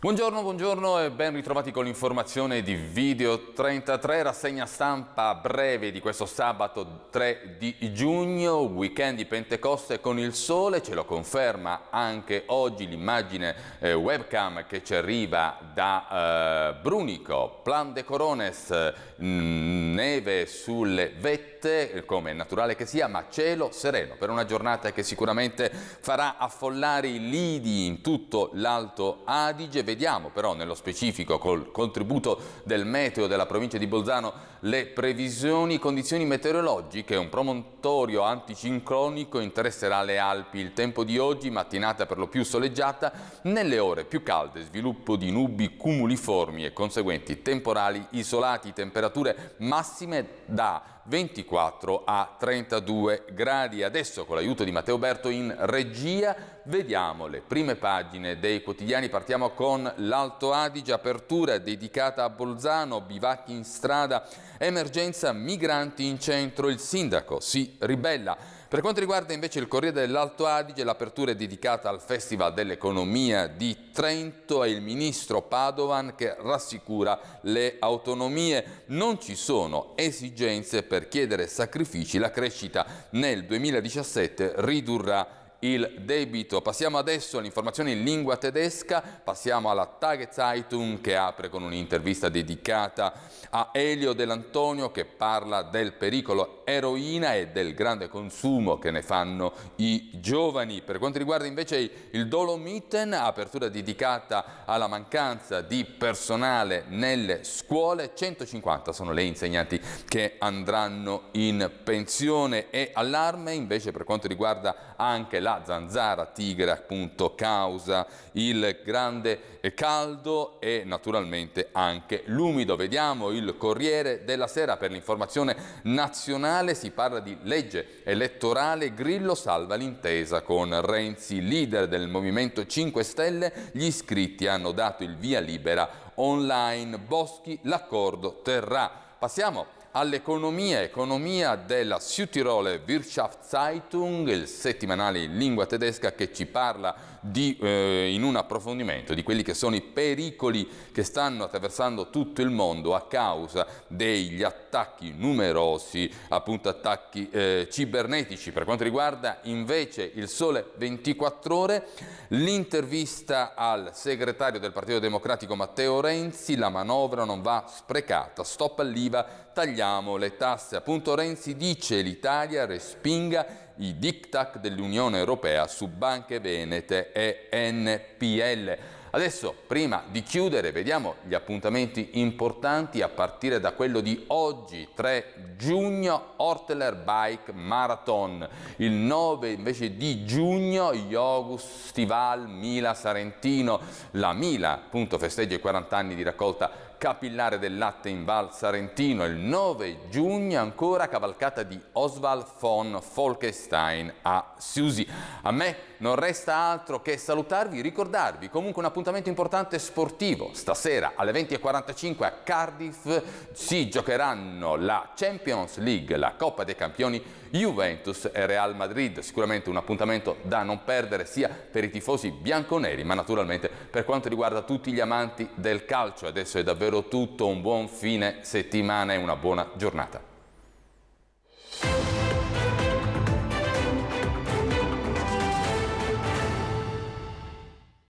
Buongiorno, buongiorno e ben ritrovati con l'informazione di Video 33, rassegna stampa breve di questo sabato 3 di giugno, weekend di Pentecoste con il sole, ce lo conferma anche oggi l'immagine eh, webcam che ci arriva da eh, Brunico, Plan de Corones, mm, neve sulle vette, eh, come è naturale che sia, ma cielo sereno per una giornata che sicuramente farà affollare i lidi in tutto l'Alto Adige, vediamo però nello specifico col contributo del meteo della provincia di Bolzano le previsioni, condizioni meteorologiche, un promontorio anticinclonico interesserà le Alpi. Il tempo di oggi, mattinata per lo più soleggiata, nelle ore più calde sviluppo di nubi cumuliformi e conseguenti temporali isolati, temperature massime da 24 a 32 gradi. Adesso con l'aiuto di Matteo Berto in regia vediamo le prime pagine dei quotidiani. Partiamo con l'Alto Adige, apertura dedicata a Bolzano, bivacchi in strada, emergenza migranti in centro, il sindaco si ribella. Per quanto riguarda invece il Corriere dell'Alto Adige, l'apertura è dedicata al Festival dell'Economia di Trento e il ministro Padovan che rassicura le autonomie. Non ci sono esigenze per chiedere sacrifici, la crescita nel 2017 ridurrà il debito. Passiamo adesso all'informazione in lingua tedesca, passiamo alla Tagezeitung che apre con un'intervista dedicata a Elio Dell'Antonio che parla del pericolo eroina e del grande consumo che ne fanno i giovani. Per quanto riguarda invece il Dolomiten, apertura dedicata alla mancanza di personale nelle scuole, 150 sono le insegnanti che andranno in pensione e allarme invece per quanto riguarda anche la la zanzara tigre appunto causa il grande caldo e naturalmente anche l'umido. Vediamo il Corriere della Sera per l'informazione nazionale, si parla di legge elettorale, Grillo salva l'intesa con Renzi, leader del Movimento 5 Stelle, gli iscritti hanno dato il via libera online, Boschi l'accordo terrà. Passiamo all'economia, economia della Südtiroler Wirtschaftszeitung, il settimanale in lingua tedesca che ci parla di, eh, in un approfondimento di quelli che sono i pericoli che stanno attraversando tutto il mondo a causa degli attacchi numerosi, appunto attacchi eh, cibernetici. Per quanto riguarda invece il Sole 24 Ore, l'intervista al segretario del Partito Democratico Matteo Renzi, la manovra non va sprecata, stop all'IVA, tagliata tagliamo le tasse. Appunto Renzi dice l'Italia respinga i diktat dell'Unione Europea su banche venete e NPL. Adesso, prima di chiudere, vediamo gli appuntamenti importanti a partire da quello di oggi, 3 giugno, Hortler Bike Marathon. Il 9 invece di giugno, Yogus Stival Mila Sarentino. La Mila, appunto, festeggia i 40 anni di raccolta capillare del latte in Val Sarentino il 9 giugno ancora cavalcata di Oswald von Folkestein a Susi. A me non resta altro che salutarvi, ricordarvi comunque un appuntamento importante sportivo. Stasera alle 20.45 a Cardiff si giocheranno la Champions League, la Coppa dei Campioni Juventus e Real Madrid. Sicuramente un appuntamento da non perdere sia per i tifosi bianconeri ma naturalmente per quanto riguarda tutti gli amanti del calcio. Adesso è davvero davvero tutto, un buon fine settimana e una buona giornata.